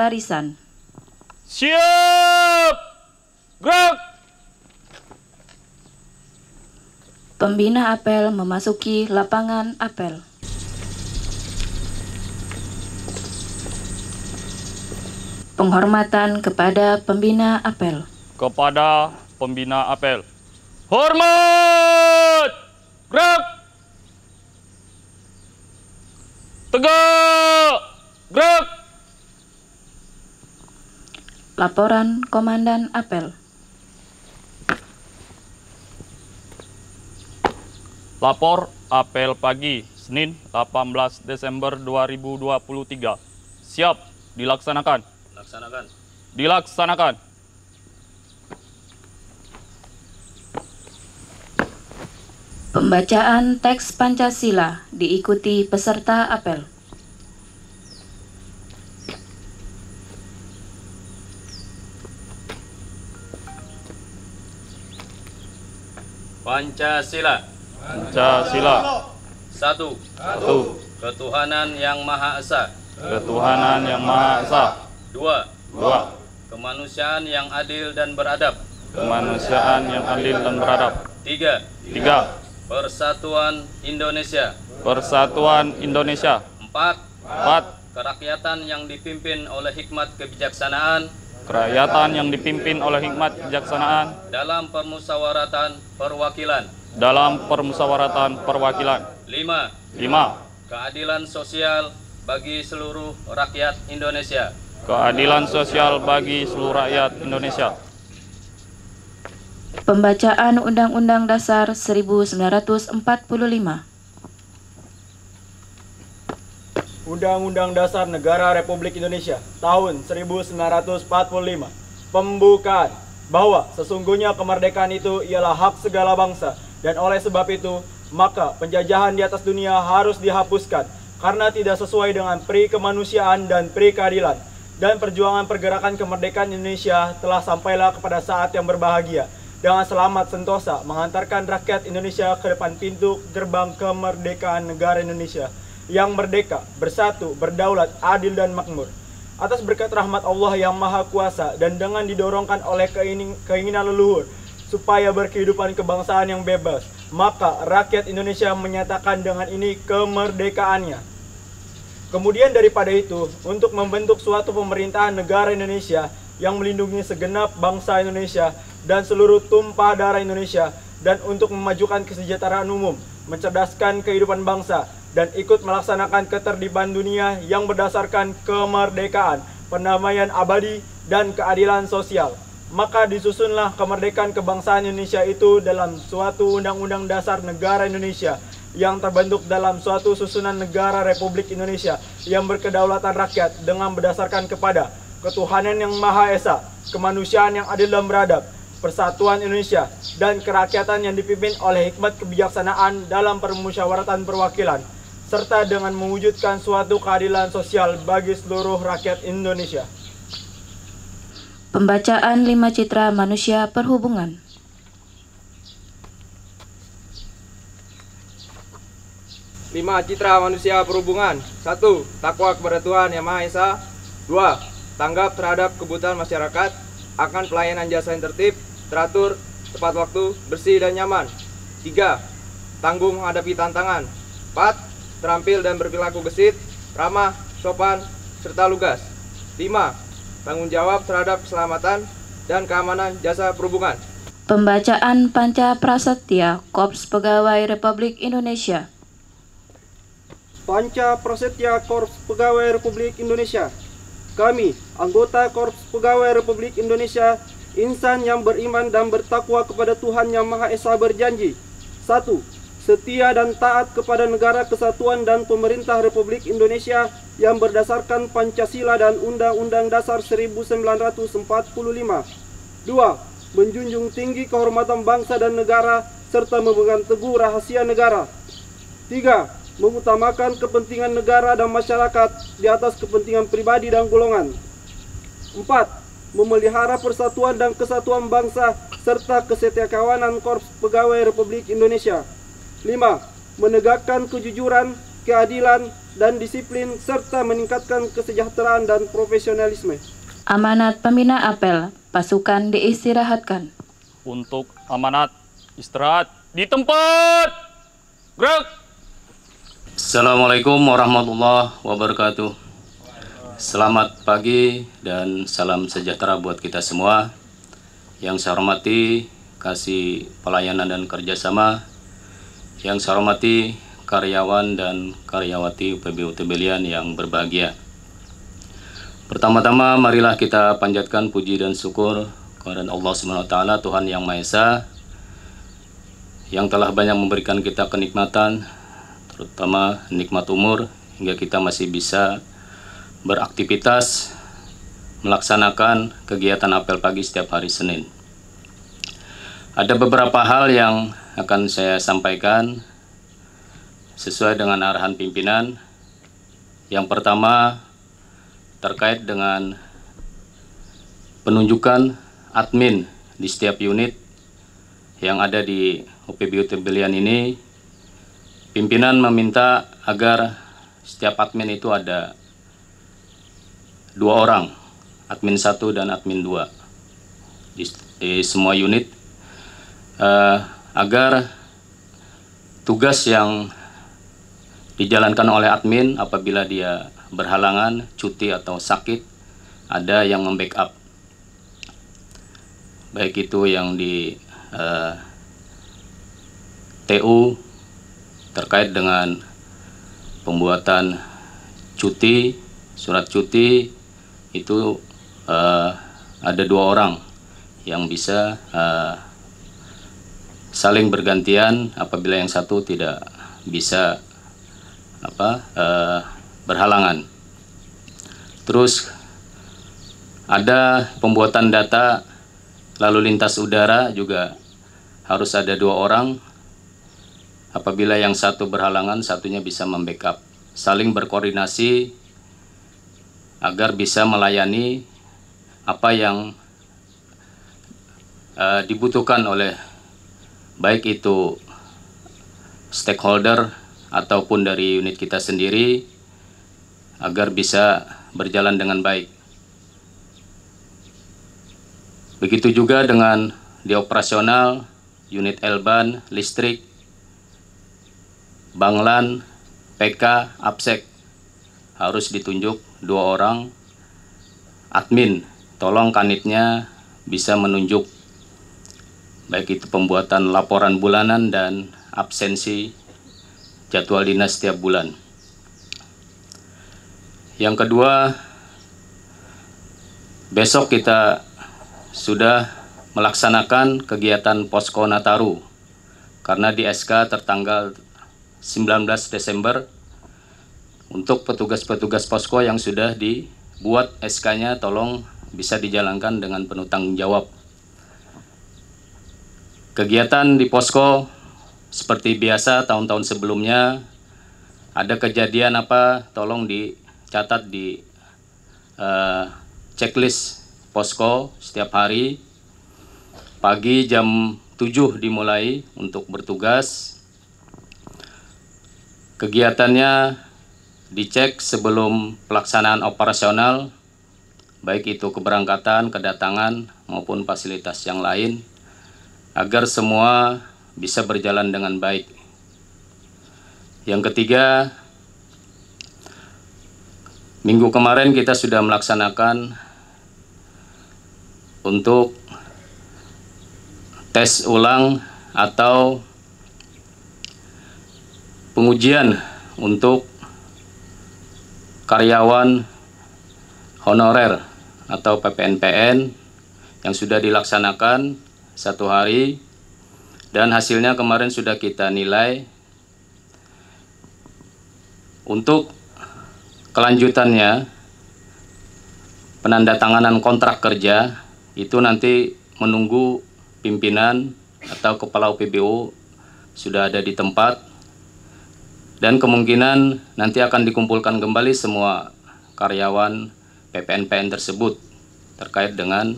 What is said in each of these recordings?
barisan. Siap! Gerak! Pembina apel memasuki lapangan apel. Penghormatan kepada pembina apel. Kepada pembina apel. Hormat! Gerak! Tegak! Gerak! Laporan Komandan Apel Lapor Apel Pagi, Senin 18 Desember 2023. Siap, dilaksanakan. Dilaksanakan. Dilaksanakan. Pembacaan teks Pancasila diikuti peserta apel. Pancasila. Pancasila. Satu. Satu. Ketuhanan yang Maha Esa. Ketuhanan yang Maha Esa. Dua. Dua. Kemanusiaan yang adil dan beradab. Kemanusiaan yang adil dan beradab. Tiga. Tiga. Persatuan Indonesia. Persatuan Indonesia. Empat. Empat. Kerakyatan yang dipimpin oleh hikmat kebijaksanaan kerakyatan yang dipimpin oleh hikmat kejaksanaan dalam permusawaratan perwakilan dalam permusawaratan perwakilan 5 5 keadilan sosial bagi seluruh rakyat Indonesia keadilan sosial bagi seluruh rakyat Indonesia Pembacaan Undang-Undang Dasar 1945 Undang-Undang Dasar Negara Republik Indonesia tahun 1945. Pembukaan bahwa sesungguhnya kemerdekaan itu ialah hak segala bangsa dan oleh sebab itu maka penjajahan di atas dunia harus dihapuskan karena tidak sesuai dengan pri kemanusiaan dan pri keadilan dan perjuangan pergerakan kemerdekaan Indonesia telah sampailah kepada saat yang berbahagia dengan selamat sentosa mengantarkan rakyat Indonesia ke depan pintu gerbang kemerdekaan negara Indonesia yang merdeka, bersatu, berdaulat, adil dan makmur. Atas berkat rahmat Allah yang Maha Kuasa dan dengan didorongkan oleh keinginan leluhur supaya berkehidupan kebangsaan yang bebas, maka rakyat Indonesia menyatakan dengan ini kemerdekaannya. Kemudian daripada itu, untuk membentuk suatu pemerintahan negara Indonesia yang melindungi segenap bangsa Indonesia dan seluruh tumpah darah Indonesia dan untuk memajukan kesejahteraan umum, mencerdaskan kehidupan bangsa dan ikut melaksanakan ketertiban dunia yang berdasarkan kemerdekaan, pendamaian abadi, dan keadilan sosial. Maka disusunlah kemerdekaan kebangsaan Indonesia itu dalam suatu Undang-Undang Dasar Negara Indonesia yang terbentuk dalam suatu susunan negara Republik Indonesia yang berkedaulatan rakyat dengan berdasarkan kepada ketuhanan yang Maha Esa, kemanusiaan yang adil dan beradab, persatuan Indonesia, dan kerakyatan yang dipimpin oleh hikmat kebijaksanaan dalam permusyawaratan perwakilan serta dengan mewujudkan suatu keadilan sosial bagi seluruh rakyat Indonesia. Pembacaan lima citra manusia perhubungan. Lima citra manusia perhubungan. Satu, takwa kepada Tuhan Yang Maha Esa. Dua, tanggap terhadap kebutuhan masyarakat akan pelayanan jasa yang tertib, teratur, tepat waktu, bersih dan nyaman. Tiga, tanggung menghadapi tantangan. Empat, terampil dan berperilaku gesit, ramah, sopan, serta lugas. 5. Tanggung jawab terhadap keselamatan dan keamanan jasa perhubungan. Pembacaan Panca Prasetya Korps Pegawai Republik Indonesia Panca Prasetya Korps Pegawai Republik Indonesia Kami, anggota Korps Pegawai Republik Indonesia, insan yang beriman dan bertakwa kepada Tuhan Yang Maha Esa berjanji 1 setia dan taat kepada negara kesatuan dan pemerintah Republik Indonesia yang berdasarkan Pancasila dan Undang-Undang Dasar 1945. 2. Menjunjung tinggi kehormatan bangsa dan negara serta memegang teguh rahasia negara. 3. Mengutamakan kepentingan negara dan masyarakat di atas kepentingan pribadi dan golongan. 4. Memelihara persatuan dan kesatuan bangsa serta kesetiakawanan Korps Pegawai Republik Indonesia. 5. Menegakkan kejujuran, keadilan, dan disiplin serta meningkatkan kesejahteraan dan profesionalisme. Amanat pembina apel, pasukan diistirahatkan. Untuk amanat istirahat di tempat. Gerak. Assalamualaikum warahmatullahi wabarakatuh. Selamat pagi dan salam sejahtera buat kita semua. Yang saya hormati, kasih pelayanan dan kerjasama yang saya hormati karyawan dan karyawati PBU Belian yang berbahagia. Pertama-tama marilah kita panjatkan puji dan syukur kepada Allah Subhanahu wa Tuhan yang Maha Esa yang telah banyak memberikan kita kenikmatan terutama nikmat umur hingga kita masih bisa beraktivitas melaksanakan kegiatan apel pagi setiap hari Senin. Ada beberapa hal yang akan saya sampaikan sesuai dengan arahan pimpinan. Yang pertama terkait dengan penunjukan admin di setiap unit yang ada di OPBU Tebelian ini. Pimpinan meminta agar setiap admin itu ada dua orang, admin satu dan admin dua di semua unit uh, agar tugas yang dijalankan oleh admin apabila dia berhalangan, cuti atau sakit, ada yang membackup. Baik itu yang di uh, eh, TU terkait dengan pembuatan cuti, surat cuti itu uh, ada dua orang yang bisa uh, saling bergantian apabila yang satu tidak bisa apa eh, berhalangan. Terus ada pembuatan data lalu lintas udara juga harus ada dua orang. Apabila yang satu berhalangan, satunya bisa membackup. Saling berkoordinasi agar bisa melayani apa yang uh, dibutuhkan oleh baik itu stakeholder ataupun dari unit kita sendiri agar bisa berjalan dengan baik. Begitu juga dengan di operasional, unit Elban, listrik, Banglan, PK, APSEK harus ditunjuk dua orang admin. Tolong kanitnya bisa menunjuk baik itu pembuatan laporan bulanan dan absensi jadwal dinas setiap bulan. Yang kedua, besok kita sudah melaksanakan kegiatan Posko Nataru karena di SK tertanggal 19 Desember untuk petugas-petugas posko yang sudah dibuat SK-nya tolong bisa dijalankan dengan penuh tanggung jawab Kegiatan di posko seperti biasa tahun-tahun sebelumnya ada kejadian apa tolong dicatat di uh, checklist posko setiap hari pagi jam 7 dimulai untuk bertugas kegiatannya dicek sebelum pelaksanaan operasional baik itu keberangkatan, kedatangan maupun fasilitas yang lain agar semua bisa berjalan dengan baik. Yang ketiga, minggu kemarin kita sudah melaksanakan untuk tes ulang atau pengujian untuk karyawan honorer atau PPNPN yang sudah dilaksanakan satu hari dan hasilnya kemarin sudah kita nilai untuk kelanjutannya penanda tanganan kontrak kerja itu nanti menunggu pimpinan atau kepala UPBO sudah ada di tempat dan kemungkinan nanti akan dikumpulkan kembali semua karyawan PPNPN tersebut terkait dengan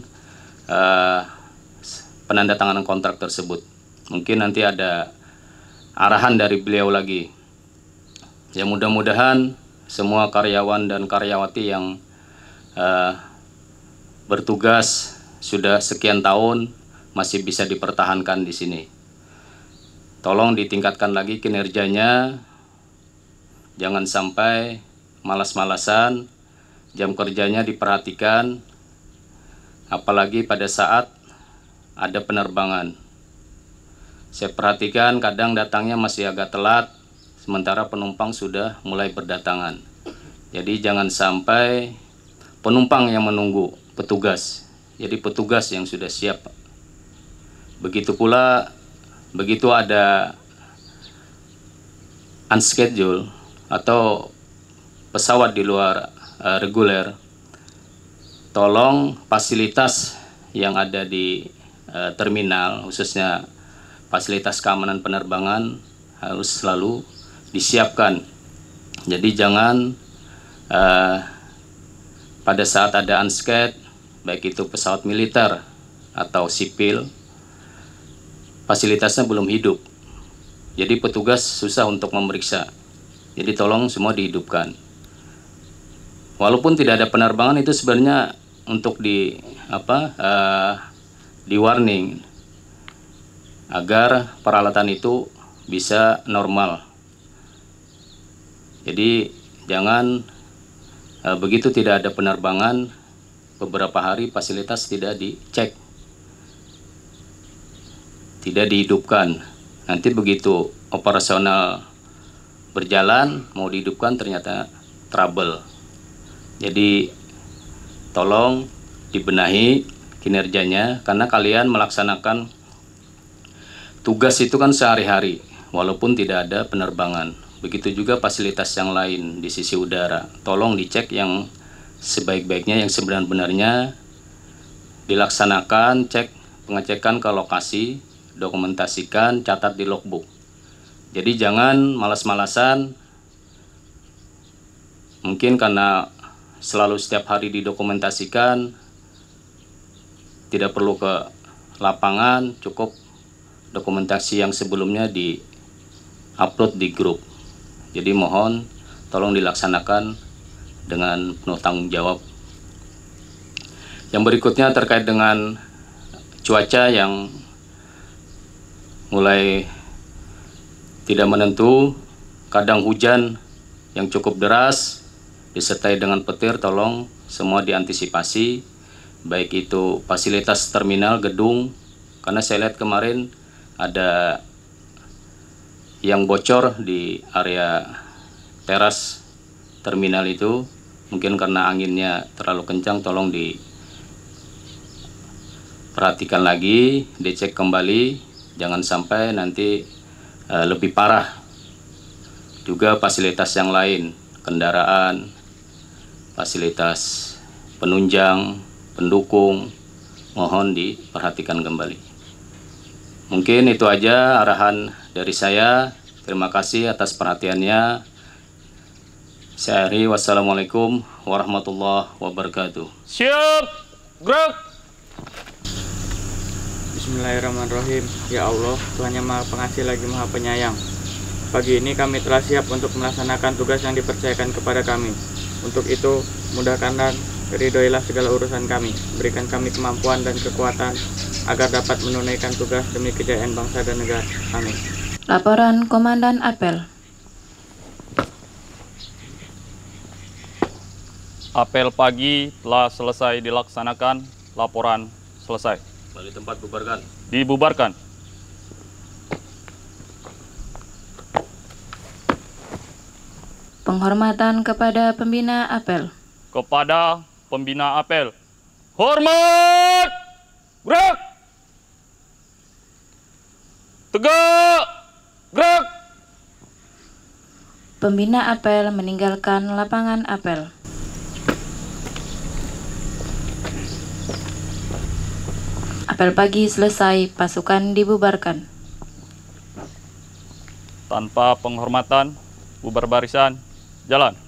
uh, Penanda tanganan kontrak tersebut. Mungkin nanti ada arahan dari beliau lagi. Ya mudah-mudahan semua karyawan dan karyawati yang uh, bertugas sudah sekian tahun masih bisa dipertahankan di sini. Tolong ditingkatkan lagi kinerjanya, jangan sampai malas-malasan, jam kerjanya diperhatikan, apalagi pada saat ada penerbangan. Saya perhatikan kadang datangnya masih agak telat, sementara penumpang sudah mulai berdatangan. Jadi jangan sampai penumpang yang menunggu petugas. Jadi petugas yang sudah siap. Begitu pula begitu ada unschedule atau pesawat di luar uh, reguler, tolong fasilitas yang ada di Eh, terminal khususnya fasilitas keamanan penerbangan harus selalu disiapkan. Jadi jangan eh, pada saat ada unscat baik itu pesawat militer atau sipil fasilitasnya belum hidup. Jadi petugas susah untuk memeriksa. Jadi tolong semua dihidupkan. Walaupun tidak ada penerbangan itu sebenarnya untuk di apa uh, di warning agar peralatan itu bisa normal jadi jangan e, begitu tidak ada penerbangan beberapa hari fasilitas tidak dicek tidak dihidupkan nanti begitu operasional berjalan mau dihidupkan ternyata trouble jadi tolong dibenahi kinerjanya karena kalian melaksanakan tugas itu kan sehari-hari walaupun tidak ada penerbangan. Begitu juga fasilitas yang lain di sisi udara. Tolong dicek yang sebaik-baiknya yang sebenar-benarnya dilaksanakan cek pengecekan ke lokasi, dokumentasikan, catat di logbook. Jadi jangan malas-malasan. Mungkin karena selalu setiap hari didokumentasikan, tidak perlu ke lapangan cukup dokumentasi yang sebelumnya di upload di grup jadi mohon tolong dilaksanakan dengan penuh tanggung jawab yang berikutnya terkait dengan cuaca yang mulai tidak menentu kadang hujan yang cukup deras disertai dengan petir tolong semua diantisipasi baik itu fasilitas terminal gedung karena saya lihat kemarin ada yang bocor di area teras terminal itu mungkin karena anginnya terlalu kencang tolong di perhatikan lagi dicek kembali jangan sampai nanti e, lebih parah juga fasilitas yang lain kendaraan fasilitas penunjang pendukung mohon diperhatikan kembali. Mungkin itu aja arahan dari saya. Terima kasih atas perhatiannya. Saya Ari, wassalamualaikum warahmatullahi wabarakatuh. Siap, grup Bismillahirrahmanirrahim. Ya Allah, Tuhan yang Maha Pengasih lagi Maha Penyayang. Pagi ini kami telah siap untuk melaksanakan tugas yang dipercayakan kepada kami. Untuk itu, mudahkanlah Ridhoilah segala urusan kami, berikan kami kemampuan dan kekuatan agar dapat menunaikan tugas demi kejayaan bangsa dan negara. Amin. Laporan Komandan Apel Apel pagi telah selesai dilaksanakan, laporan selesai. Balik tempat bubarkan. Dibubarkan. Penghormatan kepada pembina apel. Kepada pembina apel. Hormat! Gerak! Tegak! Gerak! Pembina apel meninggalkan lapangan apel. Apel pagi selesai, pasukan dibubarkan. Tanpa penghormatan, bubar barisan, jalan.